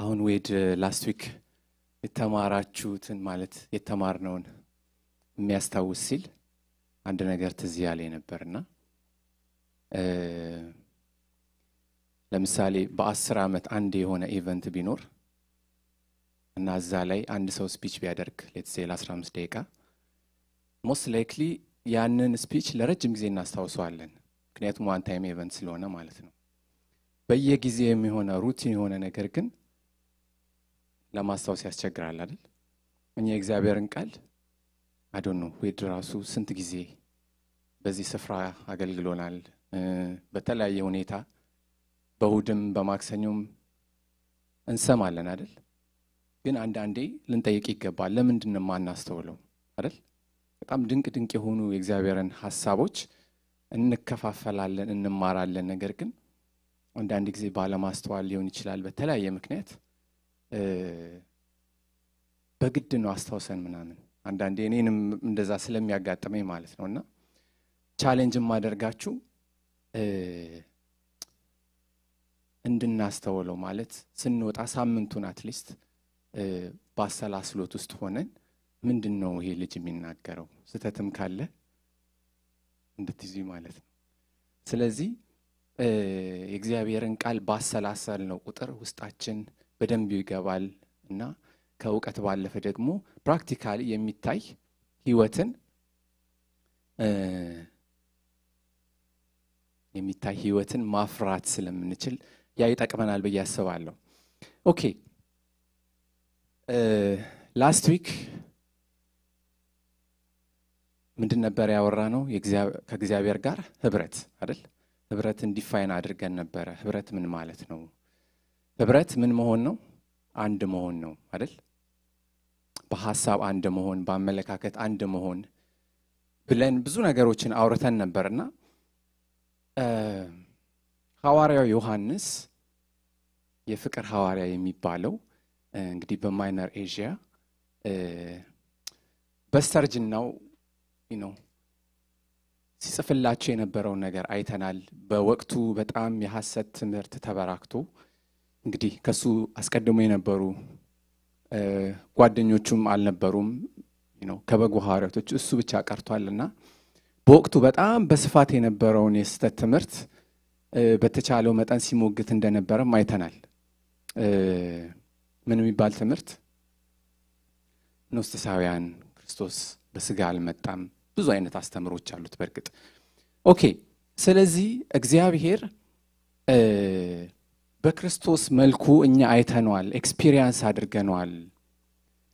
አሁን ዌድ ላስት ዊክ የተማራችሁትን ማለት የተማርነውን የሚያስታውስ ሲል አንድ ነገር ትዝ ያለ ነበርና ለምሳሌ በአስር ዓመት አንድ የሆነ ኢቨንት ቢኖር እና እዛ ላይ አንድ ሰው ስፒች ቢያደርግ ሌትሴ ለ15 ደቂቃ ሞስት ላይክሊ ያንን ስፒች ለረጅም ጊዜ እናስታውሰዋለን። ምክንያቱም ዋን ታይም ኢቨንት ስለሆነ ማለት ነው። በየጊዜ የሚሆነ ሩቲን የሆነ ነገር ግን ለማስታወስ ያስቸግራል አይደል? እኛ የእግዚአብሔርን ቃል አዶኖ ዌድ ራሱ ስንት ጊዜ በዚህ ስፍራ አገልግሎናል። በተለያየ ሁኔታ በእሁድም በማክሰኞም እንሰማለን አይደል? ግን አንዳንዴ ልንጠይቅ ይገባል። ለምንድን ማናስተውለው የማናስተውለው አይደል? በጣም ድንቅ ድንቅ የሆኑ የእግዚአብሔርን ሀሳቦች እንከፋፈላለን፣ እንማራለን። ነገር ግን አንዳንድ ጊዜ ባለማስተዋል ሊሆን ይችላል በተለያየ ምክንያት በግድ ነው አስታውሰን ምናምን አንዳንዴ እኔንም እንደዛ ስለሚያጋጥመኝ ማለት ነው እና ቻሌንጅ ማደርጋችሁ እንድናስተውለው ማለት ስንወጣ ሳምንቱን አትሊስት በአሰላስሎት ውስጥ ሆነን ምንድን ነው ይሄ ልጅ የሚናገረው ስተትም ካለ እንድትይዙ ማለት ነው ስለዚህ የእግዚአብሔርን ቃል ባሰላሰል ነው ቁጥር ውስጣችን በደንብ ይገባል እና ከእውቀት ባለፈ ደግሞ ፕራክቲካሊ የሚታይ ህይወትን የሚታይ ህይወትን ማፍራት ስለምንችል ያ ይጠቅመናል ብዬ አስባለሁ። ኦኬ ላስት ዊክ ምንድን ነበር ያወራ ነው? ከእግዚአብሔር ጋር ህብረት አይደል? ህብረት እንዲፋይን አድርገን ነበረ። ህብረት ምን ማለት ነው? ህብረት ምን መሆን ነው? አንድ መሆን ነው አይደል? በሀሳብ አንድ መሆን፣ በአመለካከት አንድ መሆን ብለን ብዙ ነገሮችን አውርተን ነበርና ሐዋርያው ዮሐንስ የፍቅር ሐዋርያ የሚባለው እንግዲህ በማይነር ኤዥያ በስተርጅናው ነው ሲጽፍላቸው የነበረውን ነገር አይተናል። በወቅቱ በጣም የሐሰት ትምህርት ተበራክቶ እንግዲህ ከሱ አስቀድሞ የነበሩ ጓደኞቹም አልነበሩም ነው ከበጎ ሐዋርያቶች እሱ ብቻ ቀርቷል እና በወቅቱ በጣም በስፋት የነበረውን የስህተት ትምህርት በተቻለው መጠን ሲሞግት እንደነበረም አይተናል። ምን የሚባል ትምህርት ኖስቲሳውያን ክርስቶስ በስጋ አልመጣም፣ ብዙ አይነት አስተምሮች አሉት። በእርግጥ ኦኬ። ስለዚህ እግዚአብሔር በክርስቶስ መልኩ እኛ አይተነዋል፣ ኤክስፒሪየንስ አድርገነዋል፣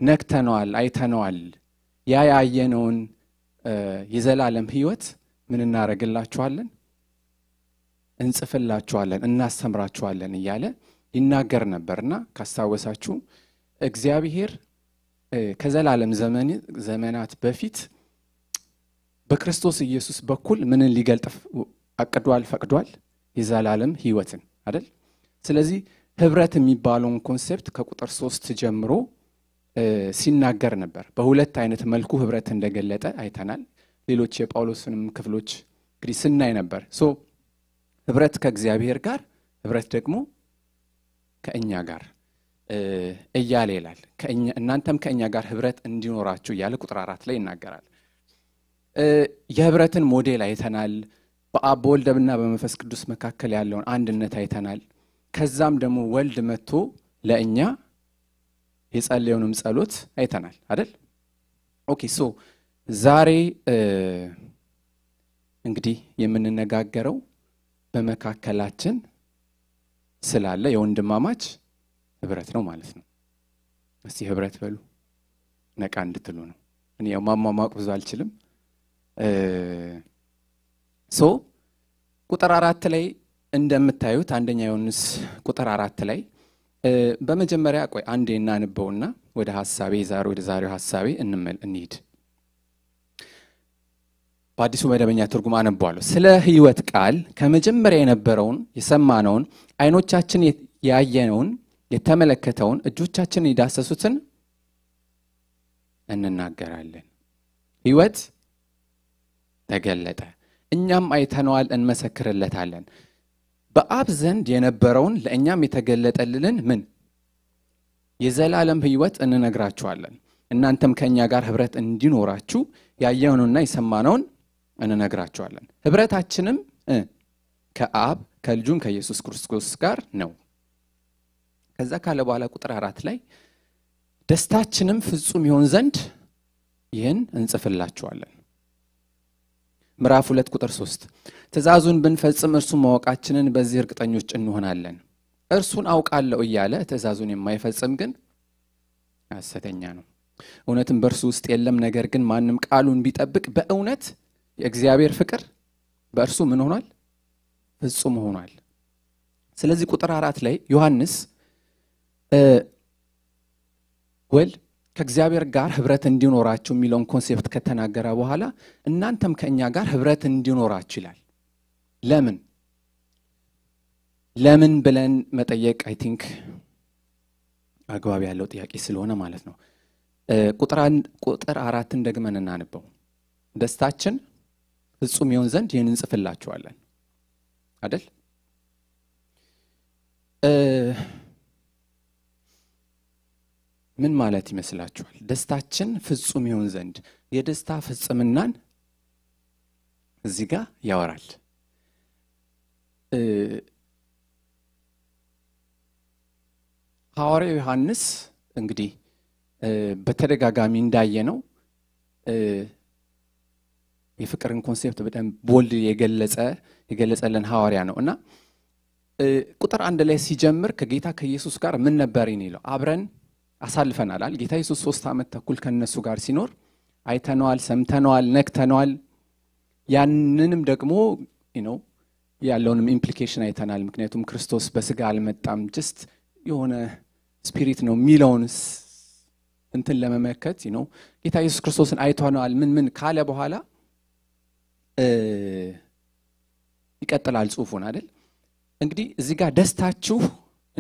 ነክተነዋል፣ አይተነዋል። ያ ያየነውን የዘላለም ህይወት ምን እናደረግላችኋለን? እንጽፍላችኋለን፣ እናስተምራችኋለን እያለ ይናገር ነበርና ካስታወሳችሁ እግዚአብሔር ከዘላለም ዘመናት በፊት በክርስቶስ ኢየሱስ በኩል ምንን ሊገልጥ አቅዷል? ፈቅዷል? የዘላለም ህይወትን አደል? ስለዚህ ህብረት የሚባለውን ኮንሴፕት ከቁጥር ሶስት ጀምሮ ሲናገር ነበር። በሁለት አይነት መልኩ ህብረት እንደገለጠ አይተናል። ሌሎች የጳውሎስንም ክፍሎች እንግዲህ ስናይ ነበር። ሶ ህብረት ከእግዚአብሔር ጋር፣ ህብረት ደግሞ ከእኛ ጋር እያለ ይላል። እናንተም ከእኛ ጋር ህብረት እንዲኖራችሁ እያለ ቁጥር አራት ላይ ይናገራል። የህብረትን ሞዴል አይተናል። በአብ በመንፈስ ቅዱስ መካከል ያለውን አንድነት አይተናል። ከዛም ደግሞ ወልድ መጥቶ ለእኛ የጸለየውንም ጸሎት አይተናል አደል? ኦኬ ሶ ዛሬ እንግዲህ የምንነጋገረው በመካከላችን ስላለ የወንድማማች ህብረት ነው ማለት ነው። እስቲ ህብረት በሉ ነቃ እንድትሉ ነው። እኔ ማሟሟቅ ብዙ አልችልም። ሶ ቁጥር አራት ላይ እንደምታዩት አንደኛ ዮሐንስ ቁጥር አራት ላይ በመጀመሪያ ቆይ አንዴ እናንበውና ወደ ሀሳቤ ዛሬ ወደ ዛሬው ሀሳቤ እንመል እንሂድ። በአዲሱ መደበኛ ትርጉም አነቧለሁ። ስለ ህይወት ቃል ከመጀመሪያ የነበረውን የሰማነውን፣ አይኖቻችን ያየነውን፣ የተመለከተውን፣ እጆቻችን የዳሰሱትን እንናገራለን። ህይወት ተገለጠ፣ እኛም አይተነዋል፣ እንመሰክርለታለን። በአብ ዘንድ የነበረውን ለእኛም የተገለጠልንን ምን የዘላለም ህይወት እንነግራችኋለን እናንተም ከእኛ ጋር ህብረት እንዲኖራችሁ ያየውንና የሰማነውን እንነግራችኋለን ህብረታችንም ከአብ ከልጁም ከኢየሱስ ክርስቶስ ጋር ነው ከዛ ካለ በኋላ ቁጥር አራት ላይ ደስታችንም ፍጹም ይሆን ዘንድ ይህን እንጽፍላችኋለን ምዕራፍ 2 ቁጥር 3 ትእዛዙን ብንፈጽም እርሱን ማወቃችንን በዚህ እርግጠኞች እንሆናለን። እርሱን አውቃለሁ እያለ ትእዛዙን የማይፈጽም ግን አሰተኛ ነው፣ እውነትም በእርሱ ውስጥ የለም። ነገር ግን ማንም ቃሉን ቢጠብቅ በእውነት የእግዚአብሔር ፍቅር በእርሱ ምን ሆኗል? ፍጹም ሆኗል። ስለዚህ ቁጥር አራት ላይ ዮሐንስ ወል ከእግዚአብሔር ጋር ህብረት እንዲኖራችሁ የሚለውን ኮንሴፕት ከተናገረ በኋላ እናንተም ከእኛ ጋር ህብረት እንዲኖራችሁ ይላል። ለምን ለምን ብለን መጠየቅ አይ ቲንክ አግባብ ያለው ጥያቄ ስለሆነ ማለት ነው። ቁጥር አራትን ደግመን እናንበው። ደስታችን ፍጹም ይሆን ዘንድ ይህን እንጽፍላችኋለን አደል ምን ማለት ይመስላችኋል? ደስታችን ፍጹም ይሆን ዘንድ የደስታ ፍጽምናን እዚህ ጋ ያወራል። ሐዋርያው ዮሐንስ እንግዲህ በተደጋጋሚ እንዳየ ነው የፍቅርን ኮንሴፕት በጣም ቦልድ የገለጸ የገለጸልን ሐዋርያ ነው እና ቁጥር አንድ ላይ ሲጀምር ከጌታ ከኢየሱስ ጋር ምን ነበርን ይለው አብረን አሳልፈናል። ጌታ ኢየሱስ ሶስት ዓመት ተኩል ከነሱ ጋር ሲኖር አይተነዋል፣ ሰምተነዋል፣ ነክተነዋል። ያንንም ደግሞ ነው ያለውንም ኢምፕሊኬሽን አይተናል። ምክንያቱም ክርስቶስ በስጋ አልመጣም፣ ጅስት የሆነ ስፒሪት ነው የሚለውን እንትን ለመመከት ነው ጌታ ኢየሱስ ክርስቶስን አይተነዋል ምን ምን ካለ በኋላ ይቀጥላል ጽሁፉን አይደል እንግዲህ እዚህ ጋር ደስታችሁ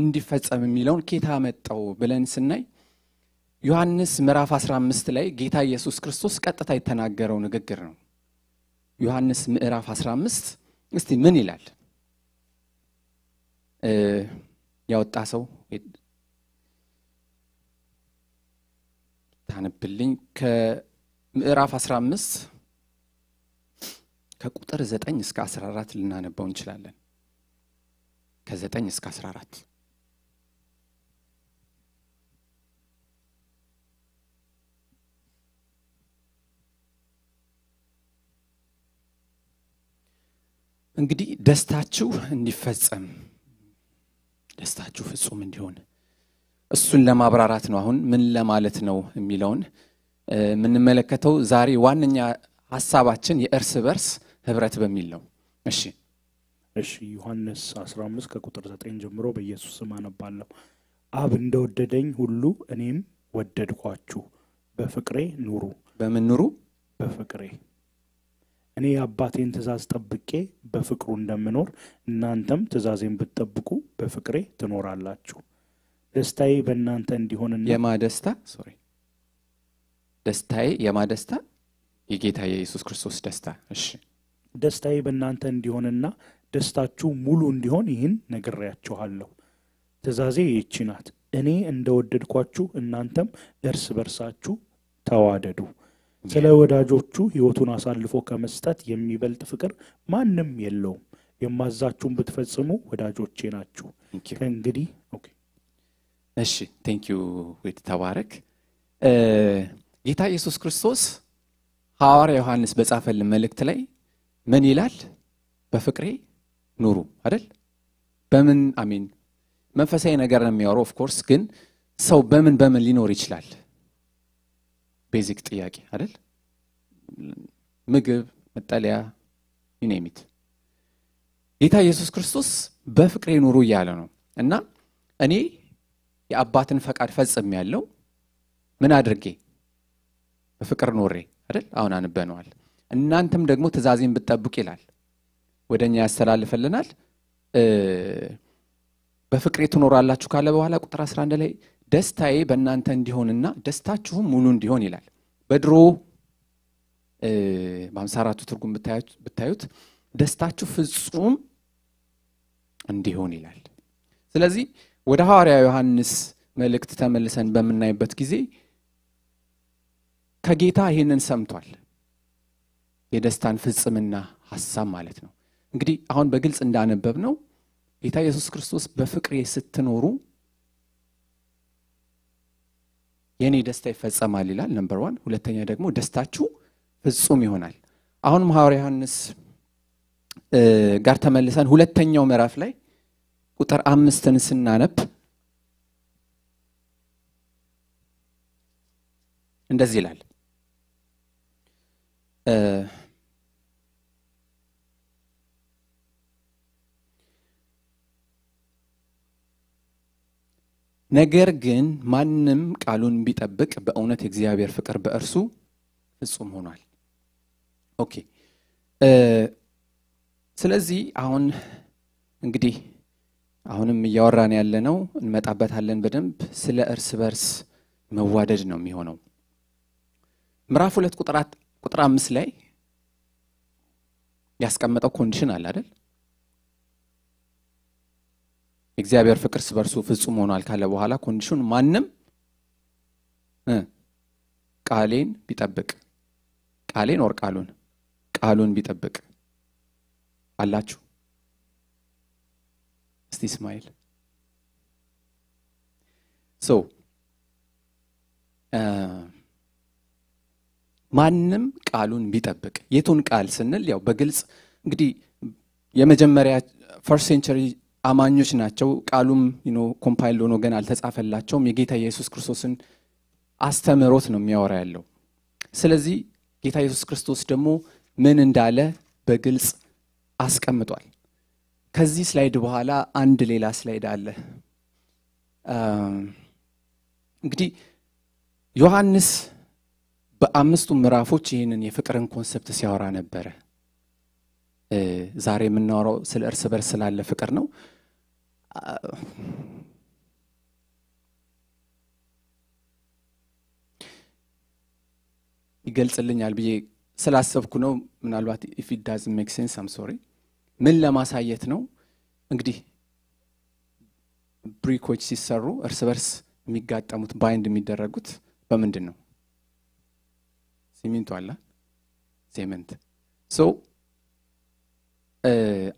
እንዲፈጸም የሚለውን ኬታ መጣው ብለን ስናይ ዮሐንስ ምዕራፍ 15 ላይ ጌታ ኢየሱስ ክርስቶስ ቀጥታ የተናገረው ንግግር ነው። ዮሐንስ ምዕራፍ 15 እስቲ ምን ይላል? ያወጣ ሰው ታነብልኝ። ከምዕራፍ 15 ከቁጥር 9 እስከ 14 ልናነባው እንችላለን። ከ9 እስከ 14 እንግዲህ ደስታችሁ እንዲፈጸም ደስታችሁ ፍጹም እንዲሆን እሱን ለማብራራት ነው። አሁን ምን ለማለት ነው የሚለውን የምንመለከተው ዛሬ ዋነኛ ሀሳባችን የእርስ በርስ ህብረት በሚል ነው። እሺ እሺ፣ ዮሐንስ 15 ከቁጥር 9 ጀምሮ በኢየሱስ ስም አነባለሁ። አብ እንደወደደኝ ሁሉ እኔም ወደድኳችሁ፣ በፍቅሬ ኑሩ። በምን ኑሩ? በፍቅሬ እኔ የአባቴን ትእዛዝ ጠብቄ በፍቅሩ እንደምኖር እናንተም ትእዛዜን ብትጠብቁ በፍቅሬ ትኖራላችሁ። ደስታዬ በእናንተ እንዲሆን የማደስታ ሶሪ ደስታዬ የማደስታ የጌታ የኢየሱስ ክርስቶስ ደስታ። እሺ ደስታዬ በእናንተ እንዲሆንና ደስታችሁ ሙሉ እንዲሆን ይህን ነግሬያችኋለሁ። ትእዛዜ ይህች ናት፣ እኔ እንደወደድኳችሁ እናንተም እርስ በርሳችሁ ተዋደዱ። ስለ ወዳጆቹ ህይወቱን አሳልፎ ከመስጠት የሚበልጥ ፍቅር ማንም የለውም። የማዛችሁን ብትፈጽሙ ወዳጆቼ ናችሁ። ከእንግዲህ እሺ፣ ቴንኪዩ ዌት ተባረክ። ጌታ ኢየሱስ ክርስቶስ ሐዋርያ ዮሐንስ በጻፈልን መልእክት ላይ ምን ይላል? በፍቅሬ ኑሩ አይደል? በምን አሚን መንፈሳዊ ነገር ነው የሚያወራው። ኦፍኮርስ ግን ሰው በምን በምን ሊኖር ይችላል? ቤዚክ ጥያቄ አይደል? ምግብ፣ መጠለያ ዩኔሚት ጌታ ኢየሱስ ክርስቶስ በፍቅሬ ኑሩ እያለ ነው እና እኔ የአባትን ፈቃድ ፈጽም ያለው ምን አድርጌ በፍቅር ኖሬ አይደል? አሁን አንበነዋል። እናንተም ደግሞ ትእዛዜን ብጠብቅ ይላል፣ ወደ እኛ ያስተላልፈልናል። በፍቅሬ ትኖራላችሁ ካለ በኋላ ቁጥር 11 ላይ ደስታዬ በእናንተ እንዲሆንና ደስታችሁም ሙሉ እንዲሆን ይላል። በድሮ በአምሳ አራቱ ትርጉም ብታዩት ደስታችሁ ፍጹም እንዲሆን ይላል። ስለዚህ ወደ ሐዋርያ ዮሐንስ መልእክት ተመልሰን በምናይበት ጊዜ ከጌታ ይህንን ሰምቷል። የደስታን ፍጽምና ሀሳብ ማለት ነው። እንግዲህ አሁን በግልጽ እንዳነበብ ነው ጌታ ኢየሱስ ክርስቶስ በፍቅሬ ስትኖሩ የእኔ ደስታ ይፈጸማል ይላል። ነምበር ዋን። ሁለተኛ ደግሞ ደስታችሁ ፍጹም ይሆናል። አሁን ሐዋርያ ዮሐንስ ጋር ተመልሰን ሁለተኛው ምዕራፍ ላይ ቁጥር አምስትን ስናነብ እንደዚህ ይላል ነገር ግን ማንም ቃሉን ቢጠብቅ በእውነት የእግዚአብሔር ፍቅር በእርሱ ፍጹም ሆኗል። ኦኬ። ስለዚህ አሁን እንግዲህ አሁንም እያወራን ያለ ነው እንመጣበታለን በደንብ ስለ እርስ በርስ መዋደድ ነው የሚሆነው። ምዕራፍ ሁለት ቁጥር አምስት ላይ ያስቀመጠው ኮንዲሽን አለ አይደል? እግዚአብሔር ፍቅር ስበርሱ ፍጹም ሆኗል ካለ በኋላ ኮንዲሽኑ ማንም ቃሌን ቢጠብቅ ቃሌን ወር ቃሉን ቃሉን ቢጠብቅ አላችሁ እስቲ እስማኤል ሶ ማንም ቃሉን ቢጠብቅ የቱን ቃል ስንል ያው በግልጽ እንግዲህ የመጀመሪያ ፈርስት ሴንቸሪ አማኞች ናቸው። ቃሉም ኮምፓይል ሆኖ ገና አልተጻፈላቸውም። የጌታ ኢየሱስ ክርስቶስን አስተምህሮት ነው የሚያወራ ያለው። ስለዚህ ጌታ ኢየሱስ ክርስቶስ ደግሞ ምን እንዳለ በግልጽ አስቀምጧል። ከዚህ ስላይድ በኋላ አንድ ሌላ ስላይድ አለ። እንግዲህ ዮሐንስ በአምስቱ ምዕራፎች ይህንን የፍቅርን ኮንሰፕት ሲያወራ ነበረ። ዛሬ የምናወራው ስለ እርስ በርስ ስላለ ፍቅር ነው። ይገልጽልኛል ብዬ ስላሰብኩ ነው። ምናልባት ኢፊዳዝ ዳዝ ሜክ ሴንስ አም ሶሪ። ምን ለማሳየት ነው እንግዲህ ብሪኮች ሲሰሩ እርስ በርስ የሚጋጠሙት ባይንድ የሚደረጉት በምንድን ነው? ሲሚንቶ አለ ሴመንት። ሶ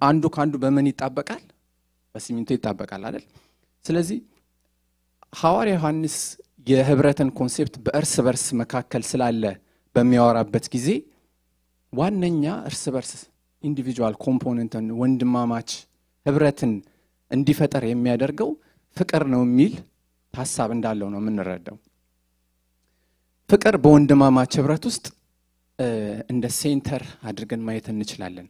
አንዱ ከአንዱ በምን ይጣበቃል? በሲሚንቶ ይጣበቃል አይደል? ስለዚህ ሐዋር ዮሐንስ የህብረትን ኮንሴፕት በእርስ በርስ መካከል ስላለ በሚያወራበት ጊዜ ዋነኛ እርስ በርስ ኢንዲቪጁዋል ኮምፖነንትን ወንድማማች ህብረትን እንዲፈጠር የሚያደርገው ፍቅር ነው የሚል ሀሳብ እንዳለው ነው የምንረዳው። ፍቅር በወንድማማች ህብረት ውስጥ እንደ ሴንተር አድርገን ማየት እንችላለን።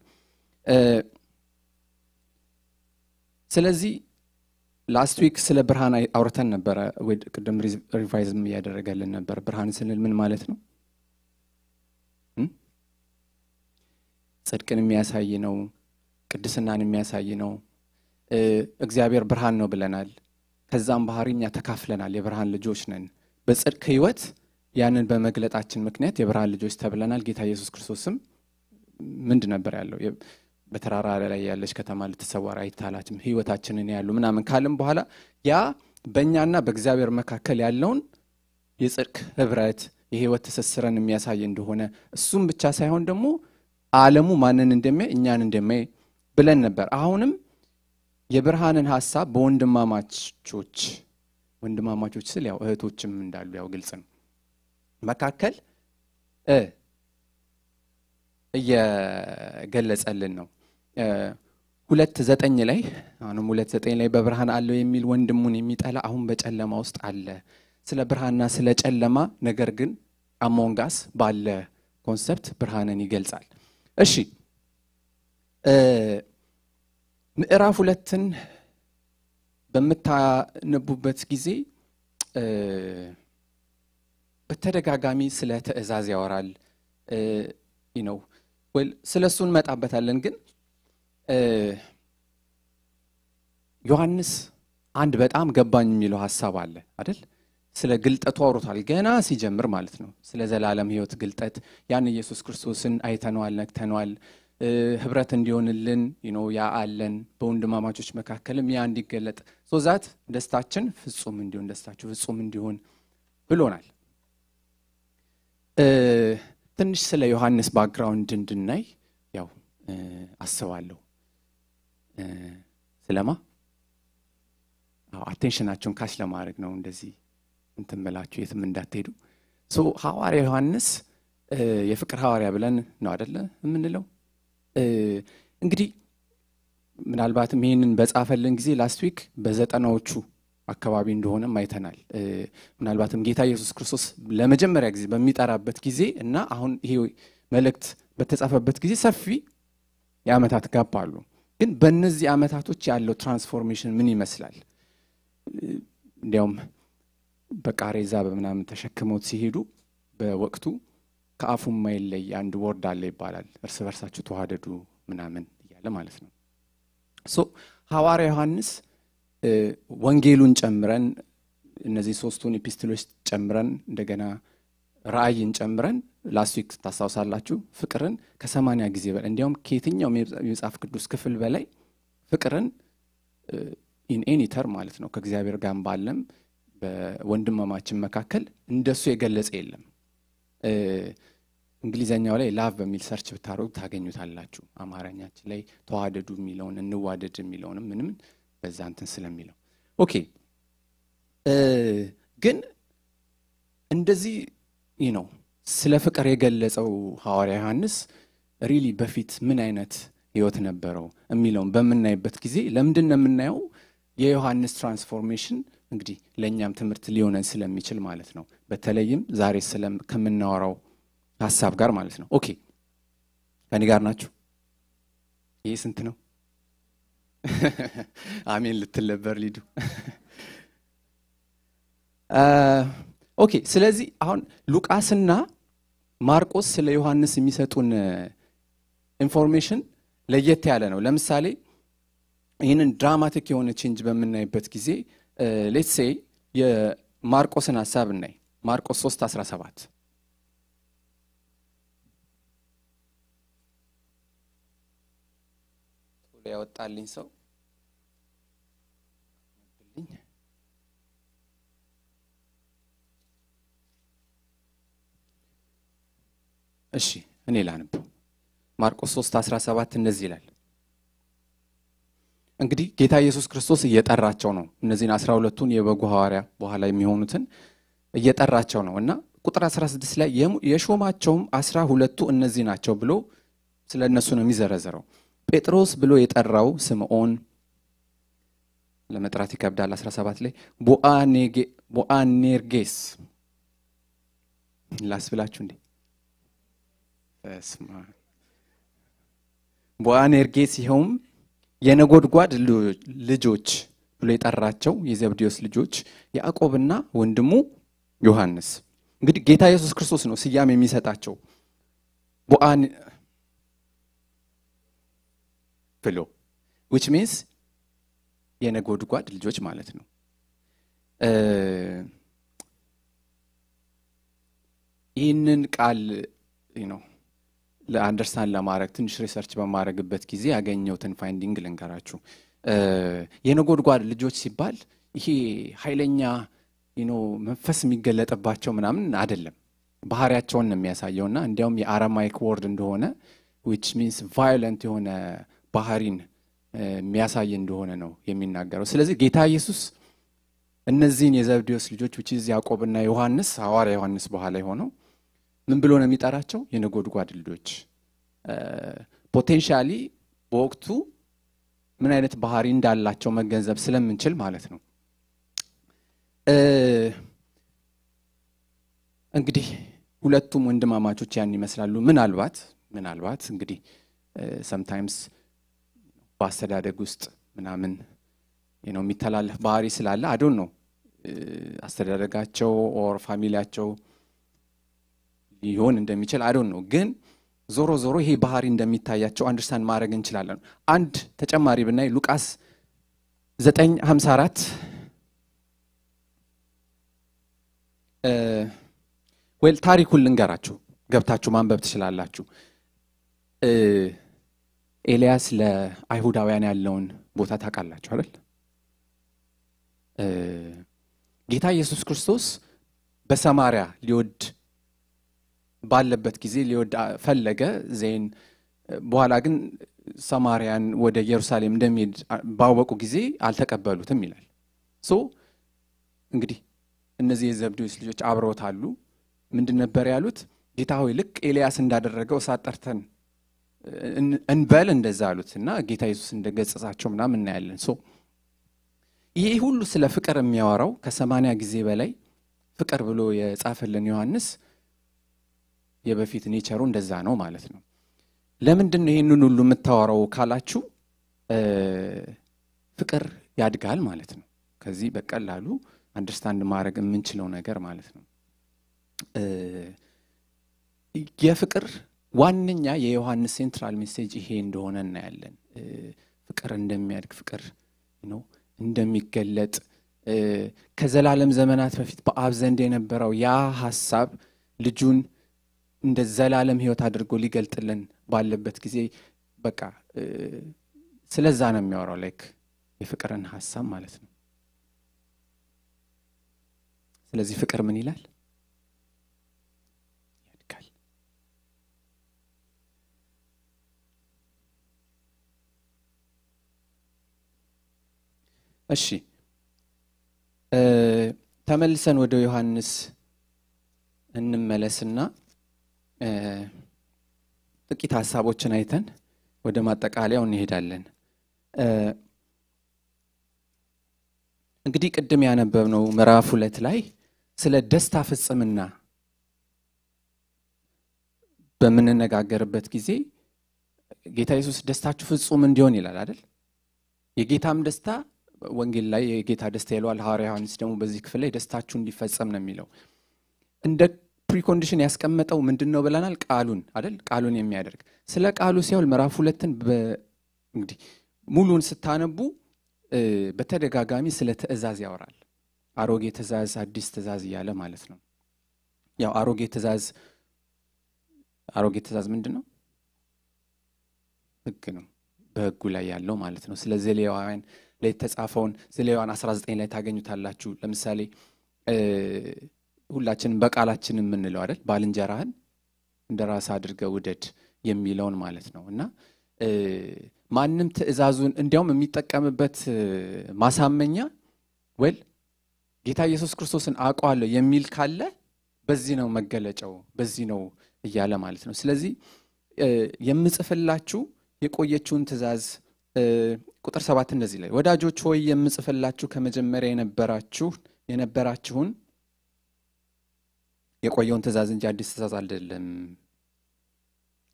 ስለዚህ ላስት ዊክ ስለ ብርሃን አውርተን ነበረ። ቅድም ሪቫይዝም እያደረገልን ነበር። ብርሃን ስንል ምን ማለት ነው? ጽድቅን የሚያሳይ ነው። ቅድስናን የሚያሳይ ነው። እግዚአብሔር ብርሃን ነው ብለናል። ከዛም ባህሪ እኛ ተካፍለናል። የብርሃን ልጆች ነን። በጽድቅ ህይወት ያንን በመግለጣችን ምክንያት የብርሃን ልጆች ተብለናል። ጌታ ኢየሱስ ክርስቶስም ምንድ ነበር ያለው በተራራ ላይ ያለች ከተማ ልትሰወር አይታላትም ህይወታችንን ያሉ ምናምን ካለም በኋላ ያ በእኛና በእግዚአብሔር መካከል ያለውን የጽድቅ ህብረት የህይወት ትስስረን የሚያሳይ እንደሆነ እሱም ብቻ ሳይሆን ደግሞ አለሙ ማንን እንደሚያይ እኛን እንደሚያይ ብለን ነበር አሁንም የብርሃንን ሀሳብ በወንድማማቾች ወንድማማቾች ስል ያው እህቶችም እንዳሉ ያው ግልጽ ነው መካከል እየገለጸልን ነው ሁለት ዘጠኝ ላይ አሁንም ሁለት ዘጠኝ ላይ በብርሃን አለው የሚል ወንድሙን የሚጠላ አሁን በጨለማ ውስጥ አለ። ስለ ብርሃንና ስለ ጨለማ ነገር ግን አሞንጋስ ባለ ኮንሰፕት ብርሃንን ይገልጻል። እሺ ምዕራፍ ሁለትን በምታነቡበት ጊዜ በተደጋጋሚ ስለ ትእዛዝ ያወራል ነው። ስለ እሱ እንመጣበታለን ግን ዮሐንስ አንድ በጣም ገባኝ የሚለው ሀሳብ አለ አይደል? ስለ ግልጠቱ አውሮታል ገና ሲጀምር ማለት ነው። ስለ ዘላለም ህይወት ግልጠት ያን ኢየሱስ ክርስቶስን አይተነዋል፣ ነክተነዋል። ህብረት እንዲሆንልን ነው ያ አለን በወንድማማቾች መካከልም ያ እንዲገለጥ ሶዛት ደስታችን ፍጹም እንዲሆን ደስታችሁ ፍጹም እንዲሆን ብሎናል። ትንሽ ስለ ዮሐንስ ባክግራውንድ እንድናይ ያው አስባለሁ። ስለማ አቴንሽናቸውን ካች ለማድረግ ነው እንደዚህ እንትምላችሁ የትም እንዳትሄዱ ሐዋርያ ዮሐንስ የፍቅር ሐዋርያ ብለን ነው አደለ የምንለው እንግዲህ ምናልባትም ይህንን በጻፈልን ጊዜ ላስት ዊክ በዘጠናዎቹ አካባቢ እንደሆነም አይተናል ምናልባትም ጌታ ኢየሱስ ክርስቶስ ለመጀመሪያ ጊዜ በሚጠራበት ጊዜ እና አሁን ይሄ መልእክት በተጻፈበት ጊዜ ሰፊ የአመታት ጋባሉ አሉ ግን በእነዚህ ዓመታቶች ያለው ትራንስፎርሜሽን ምን ይመስላል? እንዲያውም በቃሬዛ በምናምን ተሸክመውት ሲሄዱ በወቅቱ ከአፉ የማይለይ አንድ ወርድ አለ ይባላል። እርስ በርሳችሁ ተዋደዱ ምናምን እያለ ማለት ነው። ሶ ሐዋር ዮሐንስ ወንጌሉን ጨምረን እነዚህ ሶስቱን ኢፒስትሎች ጨምረን እንደገና ራእይን ጨምረን ላስት ዊክ ታስታውሳላችሁ ፍቅርን ከሰማንያ ጊዜ በላይ እንዲያውም ከየትኛውም የመጽሐፍ ቅዱስ ክፍል በላይ ፍቅርን ኢንኤኒተር ማለት ነው ከእግዚአብሔር ጋር ባለም በወንድማማችን መካከል እንደሱ የገለጸ የለም። እንግሊዘኛው ላይ ላቭ በሚል ሰርች ብታደረጉ ታገኙታላችሁ። አማርኛችን ላይ ተዋደዱ የሚለውን እንዋደድ የሚለውንም ምንም በዛ እንትን ስለሚለው ኦኬ ግን እንደዚህ ይህ ነው ስለ ፍቅር የገለጸው ሐዋርያ ዮሐንስ ሪሊ በፊት ምን አይነት ህይወት ነበረው የሚለውን በምናይበት ጊዜ ለምንድን የምናየው የዮሐንስ ትራንስፎርሜሽን እንግዲህ ለእኛም ትምህርት ሊሆነን ስለሚችል ማለት ነው በተለይም ዛሬ ከምናወራው ሀሳብ ጋር ማለት ነው ኦኬ ከኔ ጋር ናችሁ ይህ ስንት ነው አሜን ልትል ነበር ሊዱ ኦኬ ስለዚህ አሁን ሉቃስና ማርቆስ ስለ ዮሐንስ የሚሰጡን ኢንፎርሜሽን ለየት ያለ ነው ለምሳሌ ይህንን ድራማቲክ የሆነ ቼንጅ በምናይበት ጊዜ ሌትሴ የማርቆስን ሀሳብ እናይ ማርቆስ 3 17 ያወጣልኝ ሰው እሺ እኔ ላንብ ማርቆስ 3 17 እነዚህ ይላል እንግዲህ ጌታ ኢየሱስ ክርስቶስ እየጠራቸው ነው እነዚህን 12 ሁለቱን የበጉ ሐዋርያ በኋላ የሚሆኑትን እየጠራቸው ነው እና ቁጥር 16 ላይ የሾማቸውም አስራ ሁለቱ እነዚህ ናቸው ብሎ ስለ እነሱ ነው የሚዘረዝረው ጴጥሮስ ብሎ የጠራው ስምዖን ለመጥራት ይከብዳል 17 ላይ ቦአኔርጌስ ላስብላችሁ እንዴ ቦአኔርጌሲሆም የነጎድጓድ ልጆች ብሎ የጠራቸው የዘብዴዎስ ልጆች ያዕቆብና ወንድሙ ዮሐንስ። እንግዲህ ጌታ ኢየሱስ ክርስቶስ ነው ስያም የሚሰጣቸው ቦአን ብሎ ዊች ሚንስ የነጎድጓድ ልጆች ማለት ነው። ይህንን ቃል ነው አንደርስታንድ ለማድረግ ትንሽ ሪሰርች በማድረግበት ጊዜ ያገኘሁትን ፋይንዲንግ ልንገራችሁ። የነጎድጓድ ልጆች ሲባል ይሄ ኃይለኛ መንፈስ የሚገለጥባቸው ምናምን አይደለም፣ ባህሪያቸውን ነው የሚያሳየውና እንዲያውም የአረማይክ ወርድ እንደሆነ ዊች ሚንስ ቫዮለንት የሆነ ባህሪን የሚያሳይ እንደሆነ ነው የሚናገረው። ስለዚህ ጌታ ኢየሱስ እነዚህን የዘብዴዎስ ልጆች ዊችዝ ያዕቆብና ዮሐንስ ሐዋርያ ዮሐንስ በኋላ የሆነው ምን ብሎ ነው የሚጠራቸው? የነጎድጓድ ልጆች። ፖቴንሻሊ በወቅቱ ምን አይነት ባህሪ እንዳላቸው መገንዘብ ስለምንችል ማለት ነው። እንግዲህ ሁለቱም ወንድማማቾች ያን ይመስላሉ። ምናልባት ምናልባት እንግዲህ ሰምታይምስ በአስተዳደግ ውስጥ ምናምን ነው የሚተላለፍ ባህሪ ስላለ አዶን ነው አስተዳደጋቸው ኦር ፋሚሊያቸው ሊሆን እንደሚችል አይዶን ነው። ግን ዞሮ ዞሮ ይሄ ባህሪ እንደሚታያቸው አንድርስታን ማድረግ እንችላለን። አንድ ተጨማሪ ብናይ ሉቃስ 954 ወል ታሪኩን ልንገራችሁ፣ ገብታችሁ ማንበብ ትችላላችሁ። ኤልያስ ለአይሁዳውያን ያለውን ቦታ ታውቃላችሁ አይደል? ጌታ ኢየሱስ ክርስቶስ በሰማሪያ ሊወድ ባለበት ጊዜ ሊወዳ ፈለገ ዜን። በኋላ ግን ሰማርያን ወደ ኢየሩሳሌም እንደሚሄድ ባወቁ ጊዜ አልተቀበሉትም ይላል። ሶ እንግዲህ እነዚህ የዘብዴዎስ ልጆች አብረውት አሉ። ምንድን ነበር ያሉት? ጌታ ሆይ ልክ ኤልያስ እንዳደረገው እሳት ጠርተን እንበል እንደዛ አሉት እና ጌታ ኢየሱስ እንደገጸጻቸው ምናም እናያለን። ሶ ይህ ሁሉ ስለ ፍቅር የሚያወራው ከሰማንያ ጊዜ በላይ ፍቅር ብሎ የጻፈልን ዮሐንስ የበፊት ኔቸሩ እንደዛ ነው ማለት ነው። ለምንድን ነው ይህንን ሁሉ የምታወራው ካላችሁ ፍቅር ያድጋል ማለት ነው። ከዚህ በቀላሉ አንደርስታንድ ማድረግ የምንችለው ነገር ማለት ነው። የፍቅር ዋነኛ የዮሐንስ ሴንትራል ሜሴጅ ይሄ እንደሆነ እናያለን። ፍቅር እንደሚያድግ ፍቅር ነው እንደሚገለጥ ከዘላለም ዘመናት በፊት በአብ ዘንድ የነበረው ያ ሀሳብ ልጁን እንደ ዘላለም ህይወት አድርጎ ሊገልጥልን ባለበት ጊዜ በቃ ስለዛ ነው የሚያወራው። ላይክ የፍቅርን ሀሳብ ማለት ነው። ስለዚህ ፍቅር ምን ይላል? እሺ ተመልሰን ወደ ዮሐንስ እንመለስና ጥቂት ሀሳቦችን አይተን ወደ ማጠቃለያው እንሄዳለን። እንግዲህ ቅድም ያነበብነው ምዕራፍ ሁለት ላይ ስለ ደስታ ፍጽምና በምንነጋገርበት ጊዜ ጌታ የሱስ ደስታችሁ ፍጹም እንዲሆን ይላል አይደል? የጌታም ደስታ ወንጌል ላይ የጌታ ደስታ ይለዋል። ሐዋርያ ዮሐንስ ደግሞ በዚህ ክፍል ላይ ደስታችሁ እንዲፈጸም ነው የሚለው እንደ ፕሪኮንዲሽን ያስቀመጠው ምንድን ነው ብለናል? ቃሉን አይደል? ቃሉን የሚያደርግ ስለ ቃሉ ሲያውል ምዕራፍ ሁለትን እንግዲህ ሙሉን ስታነቡ በተደጋጋሚ ስለ ትእዛዝ ያወራል። አሮጌ ትእዛዝ፣ አዲስ ትእዛዝ እያለ ማለት ነው። ያው አሮጌ ትእዛዝ አሮጌ ትእዛዝ ምንድን ነው? ህግ ነው፣ በህጉ ላይ ያለው ማለት ነው። ስለ ዘሌዋውያን ላይ የተጻፈውን ዘሌዋውያን 19 ላይ ታገኙታላችሁ። ለምሳሌ ሁላችንም በቃላችን የምንለው አይደል ባልንጀራህን እንደ ራስ አድርገ ውደድ የሚለውን ማለት ነው እና ማንም ትእዛዙን እንዲያውም የሚጠቀምበት ማሳመኛ ወል ጌታ ኢየሱስ ክርስቶስን አውቀዋለሁ የሚል ካለ በዚህ ነው መገለጫው፣ በዚህ ነው እያለ ማለት ነው። ስለዚህ የምጽፍላችሁ የቆየችውን ትእዛዝ ቁጥር ሰባት እንደዚህ ላይ ወዳጆች ሆይ የምጽፍላችሁ ከመጀመሪያ የነበራችሁ የነበራችሁን የቆየውን ትእዛዝ እንጂ አዲስ ትእዛዝ አይደለም።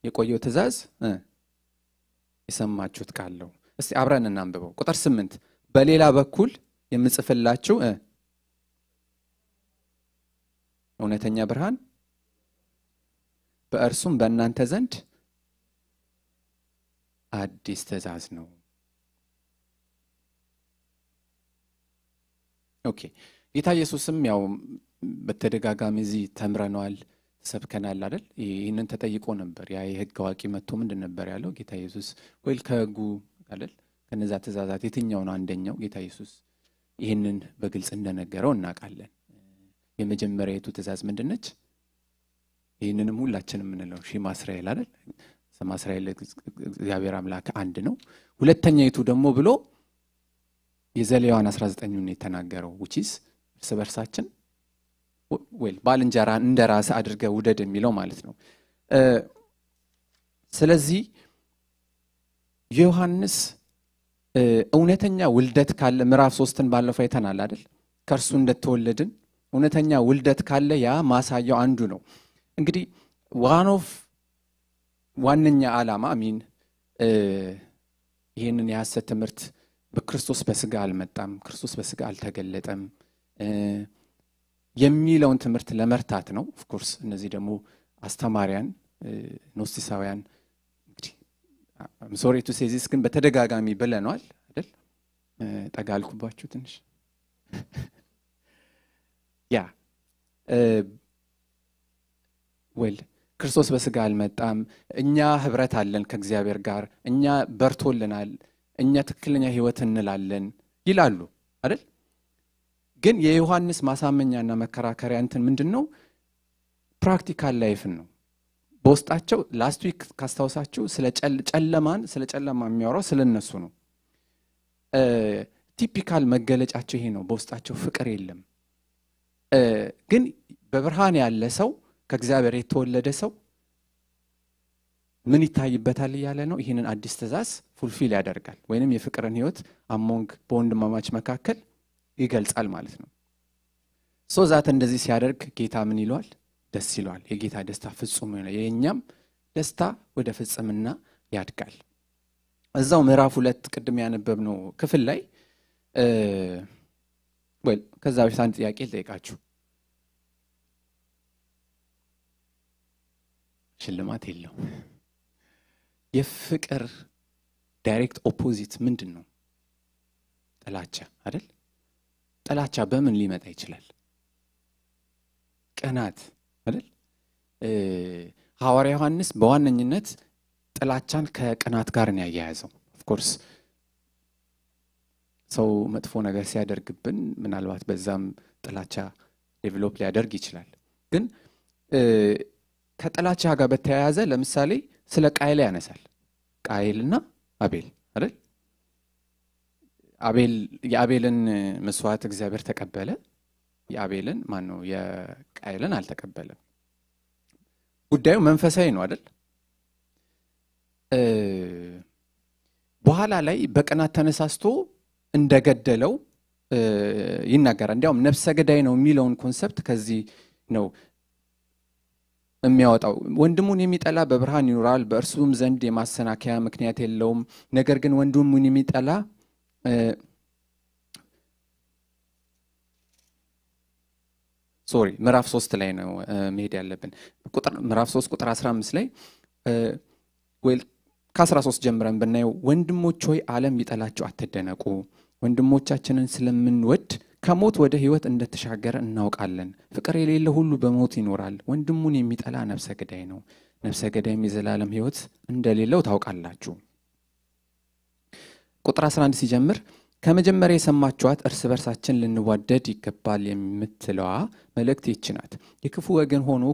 የቆየው ትእዛዝ የሰማችሁት ቃለው። እስቲ አብረን እናንብበው። ቁጥር ስምንት በሌላ በኩል የምጽፍላችሁ እውነተኛ ብርሃን በእርሱም በእናንተ ዘንድ አዲስ ትእዛዝ ነው። ኦኬ ጌታ ኢየሱስም ያው በተደጋጋሚ እዚህ ተምረነዋል፣ ሰብከናል አደል ይህንን ተጠይቆ ነበር። ያ የህግ አዋቂ መጥቶ ምንድን ነበር ያለው? ጌታ ኢየሱስ ወይል ከህጉ አደል ከነዛ ትእዛዛት የትኛውን አንደኛው ጌታ ኢየሱስ ይህንን በግልጽ እንደነገረው እናውቃለን። የቱ ትእዛዝ ምንድን ነች? ይህንንም ሁላችን የምንለው ሺ ማስራኤል አደል ማስራኤል እግዚአብሔር አምላክ አንድ ነው። የቱ ደግሞ ብሎ የዘሌዋን 19ኙን የተናገረው ውቺስ እርስ በርሳችን ወይ ባልንጀራ እንደ ራስ አድርገ ውደድ የሚለው ማለት ነው። ስለዚህ ዮሐንስ እውነተኛ ውልደት ካለ ምዕራፍ ሶስትን ባለፈው አይተናል አይደል? ከእርሱ እንደተወለድን እውነተኛ ውልደት ካለ ያ ማሳያው አንዱ ነው። እንግዲህ ዋኖፍ ዋነኛ ዓላማ አሚን ይህንን የሐሰት ትምህርት በክርስቶስ በስጋ አልመጣም፣ ክርስቶስ በስጋ አልተገለጠም የሚለውን ትምህርት ለመርታት ነው። ኦፍኮርስ እነዚህ ደግሞ አስተማሪያን ኖስቲሳውያን እንግዲህ ሶሬቱ ሴዚስ ግን በተደጋጋሚ ብለነዋል አይደል? ጠጋልኩባችሁ ትንሽ ያ ወል ክርስቶስ በስጋ አልመጣም። እኛ ህብረት አለን ከእግዚአብሔር ጋር፣ እኛ በርቶልናል፣ እኛ ትክክለኛ ህይወት እንላለን ይላሉ አይደል? ግን የዮሐንስ ማሳመኛና መከራከሪያ እንትን ምንድን ነው? ፕራክቲካል ላይፍን ነው። በውስጣቸው ላስት ዊክ ካስታውሳችሁ ስለ ጨለማን ስለ ጨለማ የሚያወራው ስለ እነሱ ነው። ቲፒካል መገለጫቸው ይሄ ነው። በውስጣቸው ፍቅር የለም። ግን በብርሃን ያለ ሰው ከእግዚአብሔር የተወለደ ሰው ምን ይታይበታል እያለ ነው። ይህንን አዲስ ትእዛዝ ፉልፊል ያደርጋል ወይንም የፍቅርን ህይወት አሞንግ በወንድማማች መካከል ይገልጻል ማለት ነው። ሶ ዛት እንደዚህ ሲያደርግ ጌታ ምን ይሏል? ደስ ይለዋል። የጌታ ደስታ ፍጹም ነው። የእኛም ደስታ ወደ ፍጽምና ያድጋል። እዛው ምዕራፍ ሁለት ቅድም ያነበብ ነው ክፍል ላይ ወይ ከዛ በፊት አንድ ጥያቄ ልጠይቃችሁ። ሽልማት የለው? የፍቅር ዳይሬክት ኦፖዚት ምንድን ነው? ጥላቻ አይደል? ጥላቻ በምን ሊመጣ ይችላል? ቅናት አይደል? ሐዋርያ ዮሐንስ በዋነኝነት ጥላቻን ከቅናት ጋር ነው ያያያዘው። ኦፍኮርስ ሰው መጥፎ ነገር ሲያደርግብን ምናልባት በዛም ጥላቻ ዴቨሎፕ ሊያደርግ ይችላል። ግን ከጥላቻ ጋር በተያያዘ ለምሳሌ ስለ ቃይል ያነሳል። ቃይልና አቤል አይደል የአቤልን መስዋዕት እግዚአብሔር ተቀበለ። የአቤልን ማን ነው? አልተቀበለም። ጉዳዩ መንፈሳዊ ነው አይደል? በኋላ ላይ በቅናት ተነሳስቶ እንደገደለው ይናገራል። እንዲያውም ነፍሰ ገዳይ ነው የሚለውን ኮንሰፕት ከዚህ ነው የሚያወጣው ወንድሙን የሚጠላ በብርሃን ይኖራል፣ በእርሱም ዘንድ የማሰናከያ ምክንያት የለውም። ነገር ግን ወንድሙን የሚጠላ ሶሪ ምዕራፍ ሶስት ላይ ነው መሄድ ያለብን። ምዕራፍ ሶስት ቁጥር 15 ላይ ከ13 ጀምረን ብናየው ወንድሞች ሆይ አለም ይጠላቸው አትደነቁ፣ ወንድሞቻችንን ስለምንወድ ከሞት ወደ ህይወት እንደተሻገረ እናውቃለን። ፍቅር የሌለ ሁሉ በሞት ይኖራል። ወንድሙን የሚጠላ ነፍሰ ገዳይ ነው። ነፍሰ ገዳይም የዘላለም ህይወት እንደሌለው ታውቃላችሁ። ቁጥር 11 ሲጀምር ከመጀመሪያ የሰማችኋት እርስ በርሳችን ልንዋደድ ይገባል የምትለዋ መልእክት ይች ናት። የክፉ ወገን ሆኖ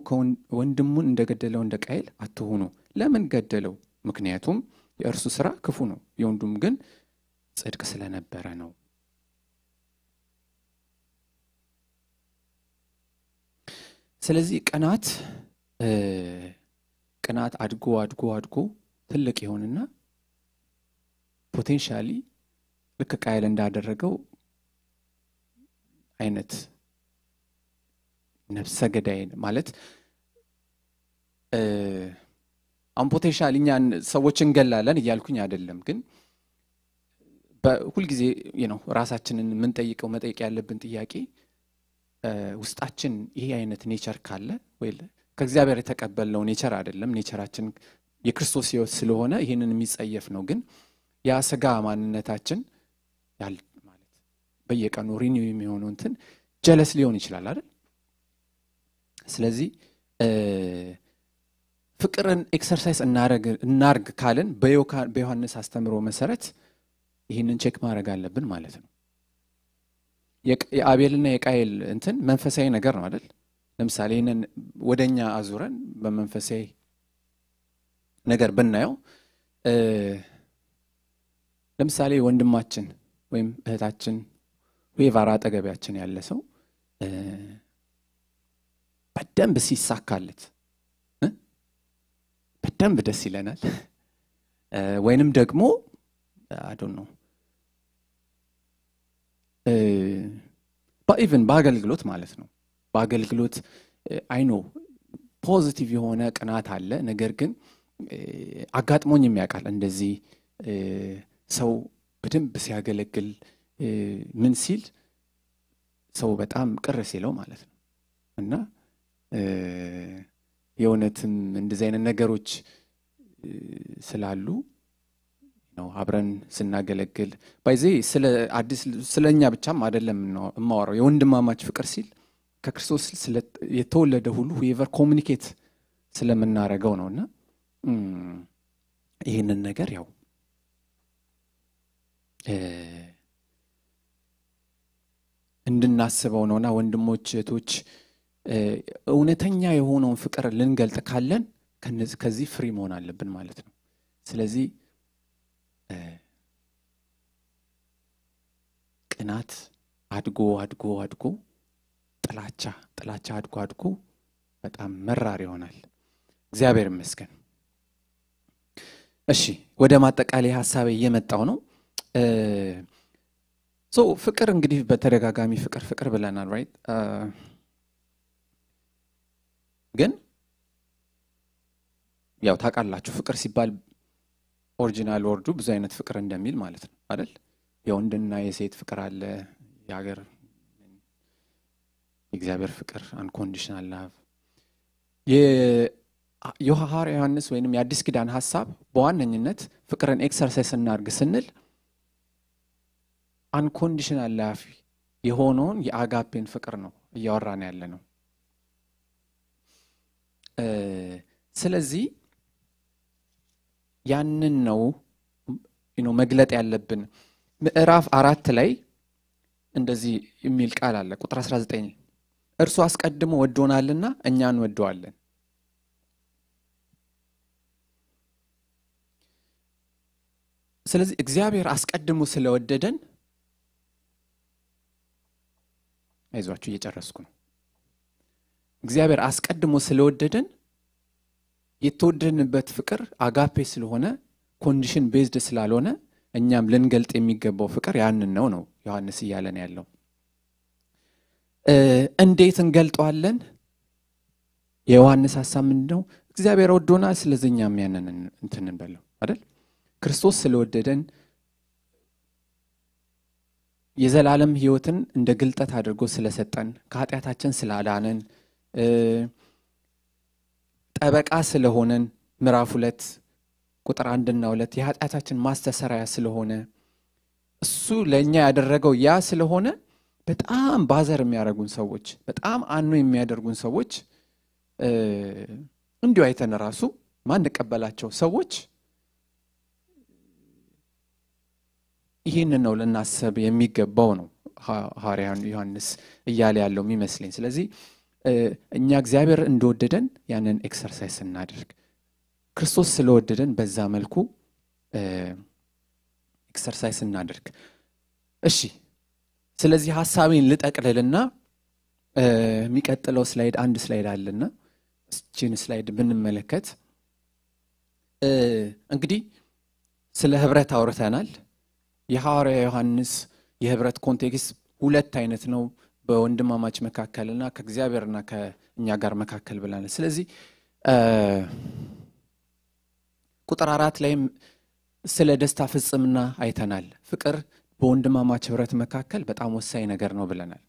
ወንድሙን እንደገደለው እንደ ቃይል አትሆኑ። ለምን ገደለው? ምክንያቱም የእርሱ ስራ ክፉ ነው፣ የወንዱም ግን ጽድቅ ስለነበረ ነው። ስለዚህ ቅናት ቅናት አድጎ አድጎ አድጎ ትልቅ ይሆንና ፖቴንሻሊ ልክ ቃየል እንዳደረገው አይነት ነብሰ ገዳይ ማለት አሁን ፖቴንሻል እኛን ሰዎች እንገላለን እያልኩኝ አይደለም፣ ግን በሁልጊዜ ነው ራሳችንን የምንጠይቀው መጠየቅ ያለብን ጥያቄ ውስጣችን ይሄ አይነት ኔቸር ካለ ወይ ከእግዚአብሔር የተቀበልነው ኔቸር አይደለም። ኔቸራችን የክርስቶስ ህይወት ስለሆነ ይህንን የሚጸየፍ ነው ግን ያ ስጋ ማንነታችን ማለት በየቀኑ ሪኒው የሚሆኑ እንትን ጀለስ ሊሆን ይችላል አይደል? ስለዚህ ፍቅርን ኤክሰርሳይዝ እናርግ ካልን በዮሐንስ አስተምሮ መሰረት ይህንን ቼክ ማድረግ አለብን ማለት ነው። የአቤልና የቃየል እንትን መንፈሳዊ ነገር ነው አይደል? ለምሳሌ ይህንን ወደ እኛ አዙረን በመንፈሳዊ ነገር ብናየው ለምሳሌ ወንድማችን ወይም እህታችን ዌቫር አጠገቢያችን ያለ ሰው በደንብ ሲሳካለት በደንብ ደስ ይለናል። ወይንም ደግሞ አዶን ነው ኢቨን በአገልግሎት ማለት ነው። በአገልግሎት አይኖ ፖዚቲቭ የሆነ ቅናት አለ። ነገር ግን አጋጥሞኝ የሚያውቃል እንደዚህ ሰው በደንብ ሲያገለግል ምን ሲል ሰው በጣም ቅር ሲለው ማለት ነው እና የእውነትም እንደዚህ አይነት ነገሮች ስላሉ ነው አብረን ስናገለግል ባይዜ ስለ አዲስ ስለ እኛ ብቻም አይደለም የማወራው የወንድማማች ፍቅር ሲል ከክርስቶስ የተወለደ ሁሉ ሁቨር ኮሚኒኬት ስለምናረገው ነው እና ይህንን ነገር ያው እንድናስበው ነውና ወንድሞች እህቶች እውነተኛ የሆነውን ፍቅር ልንገልጥ ካለን ከዚህ ፍሪ መሆን አለብን ማለት ነው። ስለዚህ ቅናት አድጎ አድጎ አድጎ ጥላቻ ጥላቻ አድጎ አድጎ በጣም መራር ይሆናል። እግዚአብሔር ይመስገን። እሺ ወደ ማጠቃለያ ሀሳቤ እየመጣው ነው። ሶ ፍቅር እንግዲህ በተደጋጋሚ ፍቅር ፍቅር ብለናል ራይት ግን ያው ታውቃላችሁ ፍቅር ሲባል ኦሪጂናል ወርዱ ብዙ አይነት ፍቅር እንደሚል ማለት ነው አይደል የወንድና የሴት ፍቅር አለ የሀገር የእግዚአብሔር ፍቅር አንኮንዲሽናል ላቭ የሐዋርያ ዮሐንስ ወይንም የአዲስ ኪዳን ሀሳብ በዋነኝነት ፍቅርን ኤክሰርሳይስ እናድርግ ስንል አንኮንዲሽናል ላፊ የሆነውን የአጋፔን ፍቅር ነው እያወራን ያለ ነው። ስለዚህ ያንን ነው መግለጥ ያለብን። ምዕራፍ አራት ላይ እንደዚህ የሚል ቃል አለ ቁጥር 19 እርሱ አስቀድሞ ወዶናልና እኛ እንወደዋለን። ስለዚህ እግዚአብሔር አስቀድሞ ስለወደደን አይዟችሁ እየጨረስኩ ነው። እግዚአብሔር አስቀድሞ ስለወደደን የተወደድንበት ፍቅር አጋፔ ስለሆነ ኮንዲሽን ቤዝድ ስላልሆነ እኛም ልንገልጥ የሚገባው ፍቅር ያንን ነው ነው ዮሐንስ እያለን ያለው። እንዴት እንገልጠዋለን? የዮሐንስ ሀሳብ ምንድ ነው? እግዚአብሔር ወዶና ስለዚህ እኛም ያንን እንትን አይደል? ክርስቶስ ስለወደደን የዘላለም ህይወትን እንደ ግልጠት አድርጎ ስለሰጠን ከኃጢአታችን ስላዳነን ጠበቃ ስለሆነን ምዕራፍ ሁለት ቁጥር አንድና ሁለት የኃጢአታችን ማስተሰሪያ ስለሆነ እሱ ለእኛ ያደረገው ያ ስለሆነ በጣም ባዘር የሚያደርጉን ሰዎች በጣም አኖ የሚያደርጉን ሰዎች እንዲሁ አይተን ራሱ ማንቀበላቸው ሰዎች ይህንን ነው ልናስብ የሚገባው ነው ሐዋርያን ዮሐንስ እያለ ያለው የሚመስለኝ። ስለዚህ እኛ እግዚአብሔር እንደወደደን ያንን ኤክሰርሳይዝ ስናደርግ ክርስቶስ ስለወደደን በዛ መልኩ ኤክሰርሳይዝ ስናደርግ እሺ። ስለዚህ ሀሳቤን ልጠቅልልና የሚቀጥለው ስላይድ አንድ ስላይድ አለና እችን ስላይድ ብንመለከት እንግዲህ ስለ ህብረት አውርተናል። የሐዋርያ ዮሐንስ የህብረት ኮንቴክስት ሁለት አይነት ነው በወንድማማች መካከልና ከእግዚአብሔርና ከእኛ ጋር መካከል ብላለ ስለዚህ ቁጥር አራት ላይም ስለ ደስታ ፍጽምና አይተናል ፍቅር በወንድማማች ህብረት መካከል በጣም ወሳኝ ነገር ነው ብለናል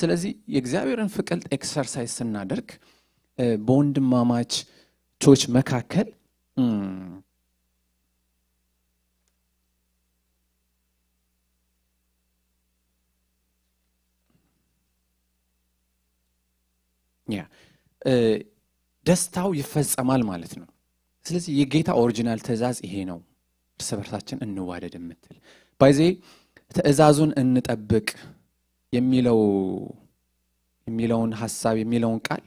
ስለዚህ የእግዚአብሔርን ፍቅር ኤክሰርሳይዝ ስናደርግ ቾች መካከል ደስታው ይፈጸማል ማለት ነው። ስለዚህ የጌታ ኦሪጂናል ትእዛዝ ይሄ ነው፣ እርስ በርሳችን እንዋደድ የምትል ባይዜ ትእዛዙን እንጠብቅ የሚለው የሚለውን ሀሳብ የሚለውን ቃል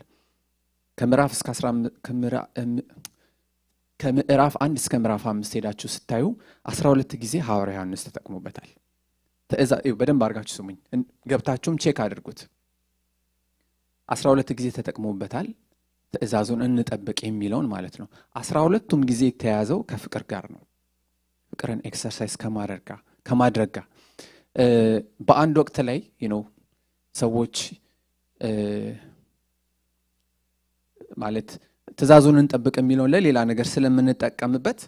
ከምዕራፍ እስከ ከምዕራፍ አንድ እስከ ምዕራፍ አምስት ሄዳችሁ ስታዩ አስራ ሁለት ጊዜ ሐዋርያ ዮሐንስ ተጠቅሙበታል በደንብ አድርጋችሁ ስሙኝ፣ ገብታችሁም ቼክ አድርጉት። አስራ ሁለት ጊዜ ተጠቅሞበታል። ትእዛዙን እንጠብቅ የሚለውን ማለት ነው። አስራ ሁለቱም ጊዜ የተያዘው ከፍቅር ጋር ነው። ፍቅርን ኤክሰርሳይዝ ከማድረግ ጋር በአንድ ወቅት ላይ ነው ሰዎች ማለት ትእዛዙን እንጠብቅ የሚለውን ለሌላ ነገር ስለምንጠቀምበት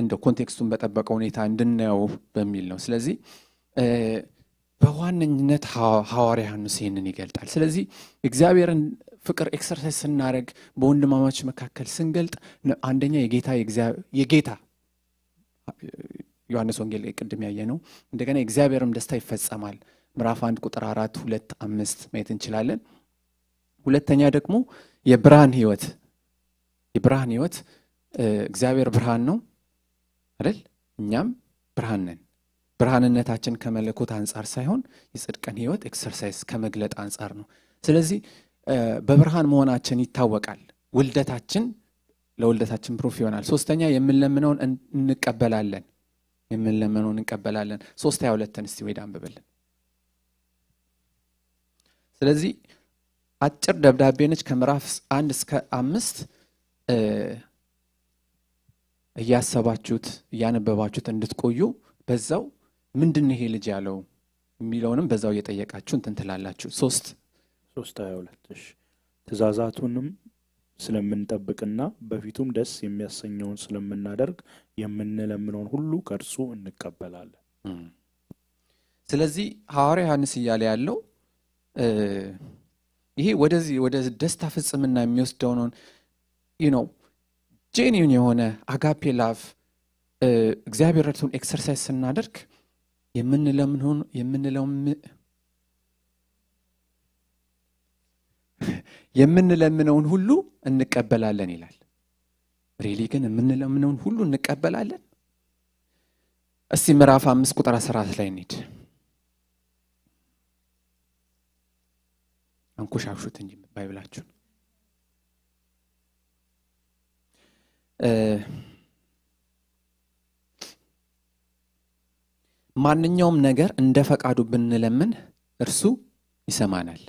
እንደ ኮንቴክስቱን በጠበቀ ሁኔታ እንድናየው በሚል ነው። ስለዚህ በዋነኝነት ሐዋርያ ዮሐንስ ይህንን ይገልጣል። ስለዚህ እግዚአብሔርን ፍቅር ኤክሰርሳይዝ ስናደረግ በወንድማማች መካከል ስንገልጥ አንደኛ የጌታ የጌታ ዮሐንስ ወንጌል ቅድም ያየ ነው። እንደገና የእግዚአብሔርም ደስታ ይፈጸማል። ምዕራፍ አንድ ቁጥር አራት ሁለት አምስት ማየት እንችላለን። ሁለተኛ ደግሞ የብርሃን ህይወት የብርሃን ህይወት እግዚአብሔር ብርሃን ነው አይደል? እኛም ብርሃን ነን። ብርሃንነታችን ከመለኮት አንጻር ሳይሆን የጽድቀን ህይወት ኤክሰርሳይዝ ከመግለጥ አንጻር ነው። ስለዚህ በብርሃን መሆናችን ይታወቃል። ውልደታችን ለውልደታችን ፕሩፍ ይሆናል። ሶስተኛ የምንለምነውን እንቀበላለን። የምንለምነውን እንቀበላለን። ሶስት ሀያ ሁለትን እስቲ ወይዳ አንብብልን። ስለዚህ አጭር ደብዳቤ ነች። ከምዕራፍ አንድ እስከ አምስት እያሰባችሁት እያነበባችሁት እንድትቆዩ በዛው ምንድን ይሄ ልጅ ያለው የሚለውንም በዛው እየጠየቃችሁ እንትን ትላላችሁ። ሶስት ሶስት ሀያ ሁለት ትእዛዛቱንም ስለምንጠብቅና በፊቱም ደስ የሚያሰኘውን ስለምናደርግ የምንለምነውን ሁሉ ከእርሱ እንቀበላለን። ስለዚህ ሐዋርያ ዮሐንስ እያለ ያለው ይሄ ወደዚህ ወደ ደስታ ፍጽምና የሚወስደውን ነው ጄኒን የሆነ አጋፔ ላፍ እግዚአብሔር ረድቱን ኤክሰርሳይዝ ስናደርግ የምንለምን የምንለምነውን ሁሉ እንቀበላለን ይላል። ሬሊ ግን የምንለምነውን ሁሉ እንቀበላለን? እስቲ ምዕራፍ አምስት ቁጥር አስራት ላይ እንሂድ። አንኮሻሹት እንጂ ባይብላችሁ ማንኛውም ነገር እንደ ፈቃዱ ብንለምን እርሱ ይሰማናል።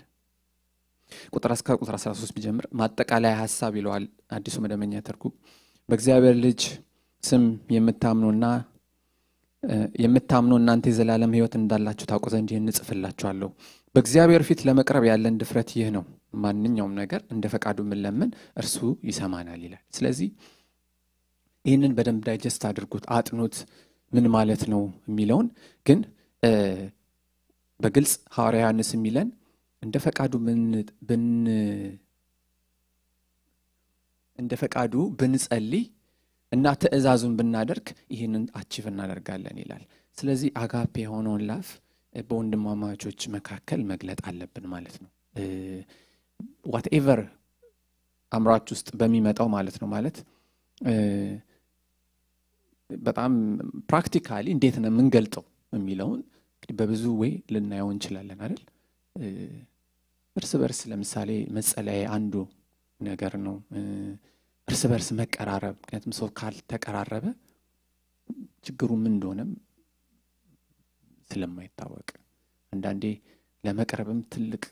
ቁጥር እስከ ቁጥር 13 ቢጀምር ማጠቃላይ ሀሳብ ይለዋል አዲሱ መደመኛ ትርጉም። በእግዚአብሔር ልጅ ስም የምታምኑና የምታምኑ እናንተ የዘላለም ህይወት እንዳላችሁ ታውቁ ዘንድ ይህን ጽፍላችኋለሁ በእግዚአብሔር ፊት ለመቅረብ ያለን ድፍረት ይህ ነው፣ ማንኛውም ነገር እንደ ፈቃዱ ምንለምን እርሱ ይሰማናል ይላል። ስለዚህ ይህንን በደንብ ዳይጀስት አድርጉት፣ አጥኑት። ምን ማለት ነው የሚለውን ግን በግልጽ ሐዋርያ ዮሐንስ የሚለን እንደ ፈቃዱ ብን እንደ ፈቃዱ ብንጸልይ እና ትእዛዙን ብናደርግ ይህንን አቺቭ እናደርጋለን ይላል። ስለዚህ አጋፔ የሆነውን ላፍ በወንድማማቾች መካከል መግለጥ አለብን ማለት ነው። ዋትኤቨር አምራች ውስጥ በሚመጣው ማለት ነው ማለት በጣም ፕራክቲካሊ እንዴት ነው የምንገልጠው የሚለውን በብዙ ወይ ልናየው እንችላለን አይደል? እርስ በርስ ለምሳሌ መጸለያ አንዱ ነገር ነው። እርስ በርስ መቀራረብ፣ ምክንያቱም ሰው ካልተቀራረበ ችግሩ ምን እንደሆነም ስለማይታወቅ አንዳንዴ ለመቅረብም ትልቅ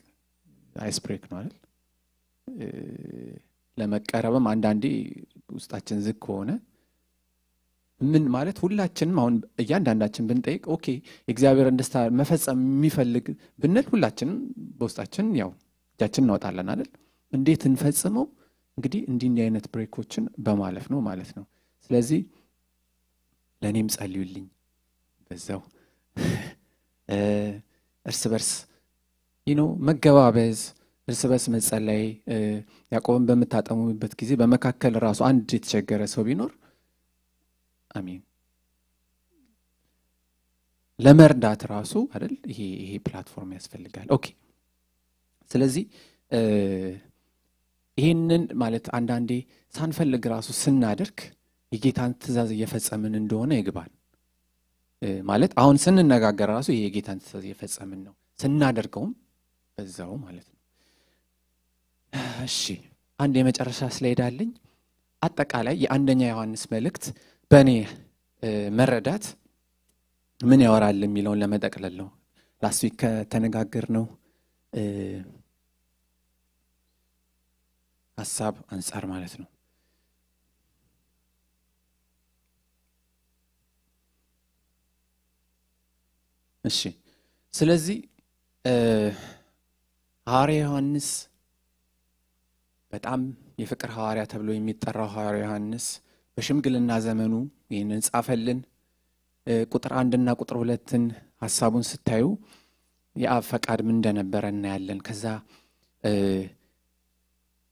አይስፕሬክ ነው አይደል? ለመቀረብም አንዳንዴ ውስጣችን ዝግ ከሆነ ምን ማለት ሁላችንም አሁን እያንዳንዳችን ብንጠይቅ ኦኬ የእግዚአብሔርን ደስታ መፈጸም የሚፈልግ ብንል ሁላችንም በውስጣችን ያው እጃችን እናወጣለን አይደል? እንዴት እንፈጽመው? እንግዲህ እንዲህ እንዲህ አይነት ብሬኮችን በማለፍ ነው ማለት ነው። ስለዚህ ለእኔም ጸልዩልኝ። በዛው እርስ በርስ ነው መገባበዝ እርስ በርስ መጸለይ። ያቆብን በምታጠሙበት ጊዜ በመካከል ራሱ አንድ የተቸገረ ሰው ቢኖር አሚን ለመርዳት ራሱ አይደል ይሄ ይሄ ፕላትፎርም ያስፈልጋል። ኦኬ። ስለዚህ ይህንን ማለት አንዳንዴ ሳንፈልግ ራሱ ስናደርግ የጌታን ትእዛዝ እየፈጸምን እንደሆነ ይግባል። ማለት አሁን ስንነጋገር ራሱ ይሄ የጌታን ትእዛዝ እየፈጸምን ነው፣ ስናደርገውም በዛው ማለት ነው። እሺ አንድ የመጨረሻ ስላይድ አጠቃላይ የአንደኛ ዮሐንስ መልእክት በእኔ መረዳት ምን ያወራል የሚለውን ለመጠቅለል ነው። ላስት ዊክ ከተነጋገር ነው ሀሳብ አንጻር ማለት ነው። እሺ ስለዚህ ሐዋር ዮሐንስ በጣም የፍቅር ሐዋርያ ተብሎ የሚጠራው ሐዋር ዮሐንስ በሽምግልና ዘመኑ ይህንን ጻፈልን። ቁጥር አንድና ቁጥር ሁለትን ሀሳቡን ስታዩ የአብ ፈቃድ ምን እንደነበረ እናያለን። ከዛ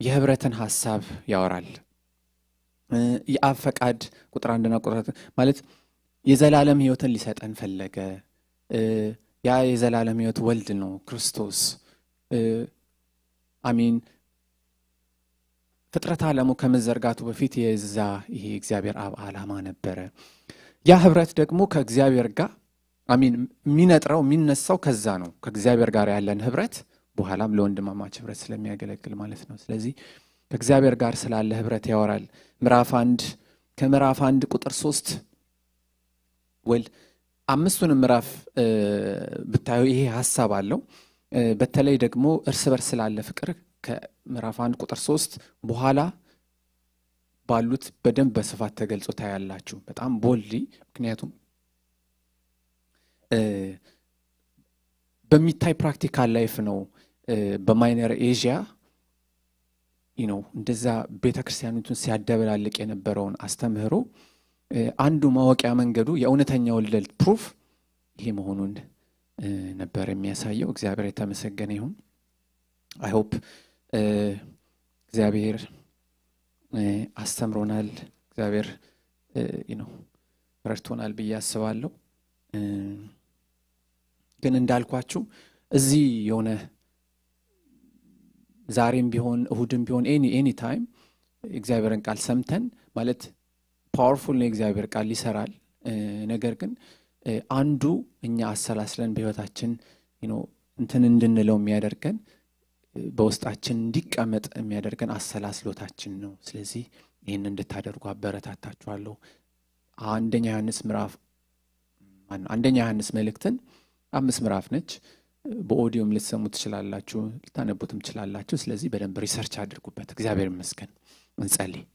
የህብረትን ሀሳብ ያወራል። የአብ ፈቃድ ቁጥር አንድና ቁጥር ማለት የዘላለም ህይወትን ሊሰጠን ፈለገ። ያ የዘላለም ህይወት ወልድ ነው ክርስቶስ አሚን ፍጥረት ዓለሙ ከመዘርጋቱ በፊት የዛ ይሄ እግዚአብሔር አብ ዓላማ ነበረ። ያ ህብረት ደግሞ ከእግዚአብሔር ጋር አሚን የሚነጥረው የሚነሳው ከዛ ነው። ከእግዚአብሔር ጋር ያለን ህብረት በኋላም ለወንድማማች ህብረት ስለሚያገለግል ማለት ነው። ስለዚህ ከእግዚአብሔር ጋር ስላለ ህብረት ያወራል። ምዕራፍ አንድ ከምዕራፍ አንድ ቁጥር ሶስት ወል አምስቱንም ምዕራፍ ብታዩ ይሄ ሀሳብ አለው። በተለይ ደግሞ እርስ በርስ ስላለ ፍቅር ከምዕራፍ አንድ ቁጥር ሶስት በኋላ ባሉት በደንብ በስፋት ተገልጾ ታያላችሁ። በጣም ቦልዲ ምክንያቱም በሚታይ ፕራክቲካል ላይፍ ነው። በማይነር ኤዥያ ነው እንደዛ ቤተ ክርስቲያኒቱን ሲያደበላልቅ የነበረውን አስተምህሮ አንዱ ማወቂያ መንገዱ የእውነተኛ ወለድ ፕሩፍ ይሄ መሆኑን ነበር የሚያሳየው። እግዚአብሔር የተመሰገነ ይሁን። አይሆፕ እግዚአብሔር አስተምሮናል፣ እግዚአብሔር ነው ረድቶናል ብዬ አስባለሁ። ግን እንዳልኳችሁ እዚህ የሆነ ዛሬም ቢሆን እሁድም ቢሆን ኤኒ ታይም እግዚአብሔርን ቃል ሰምተን ማለት ፓወርፉል ነው። የእግዚአብሔር ቃል ይሰራል። ነገር ግን አንዱ እኛ አሰላስለን በህይወታችን እንትን እንድንለው የሚያደርገን በውስጣችን እንዲቀመጥ የሚያደርገን አሰላስሎታችን ነው። ስለዚህ ይህን እንድታደርጉ አበረታታችኋለሁ። አንደኛ ዮሐንስ ምራፍ አንደኛ ዮሐንስ መልእክትን አምስት ምዕራፍ ነች። በኦዲዮም ልትሰሙ ትችላላችሁ፣ ልታነቡትም ትችላላችሁ። ስለዚህ በደንብ ሪሰርች አድርጉበት። እግዚአብሔር ይመስገን። እንጸልይ።